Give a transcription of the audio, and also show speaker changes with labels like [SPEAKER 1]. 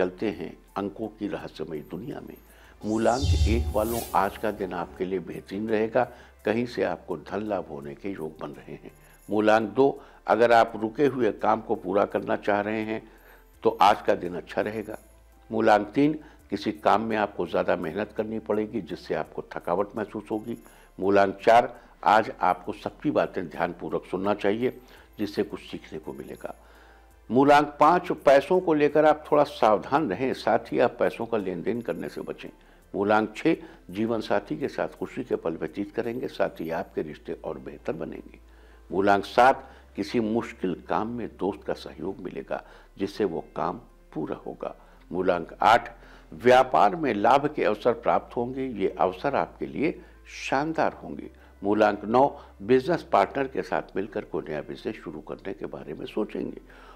[SPEAKER 1] चलते हैं अंकों की रहस्यमय दुनिया में मूलांक एक वालों आज का दिन आपके लिए बेहतरीन रहेगा कहीं से आपको धन लाभ होने के योग बन रहे हैं मूलांक दो अगर आप रुके हुए काम को पूरा करना चाह रहे हैं तो आज का दिन अच्छा रहेगा मूलांक तीन किसी काम में आपको ज़्यादा मेहनत करनी पड़ेगी जिससे आपको थकावट महसूस होगी मूलांक चार आज आपको सबकी बातें ध्यानपूर्वक सुनना चाहिए जिससे कुछ सीखने को मिलेगा मूलांक पांच पैसों को लेकर आप थोड़ा सावधान रहें साथ ही आप पैसों का लेन देन करने से बचें मूलांक छः जीवन साथी के साथ खुशी के पल व्यतीत करेंगे साथ ही आपके रिश्ते और बेहतर बनेंगे मूलांक सात किसी मुश्किल काम में दोस्त का सहयोग मिलेगा जिससे वो काम पूरा होगा मूलांक आठ व्यापार में लाभ के अवसर प्राप्त होंगे ये अवसर आपके लिए शानदार होंगे मूलांक नौ बिजनेस पार्टनर के साथ मिलकर कोई नया बिजनेस शुरू करने के बारे में सोचेंगे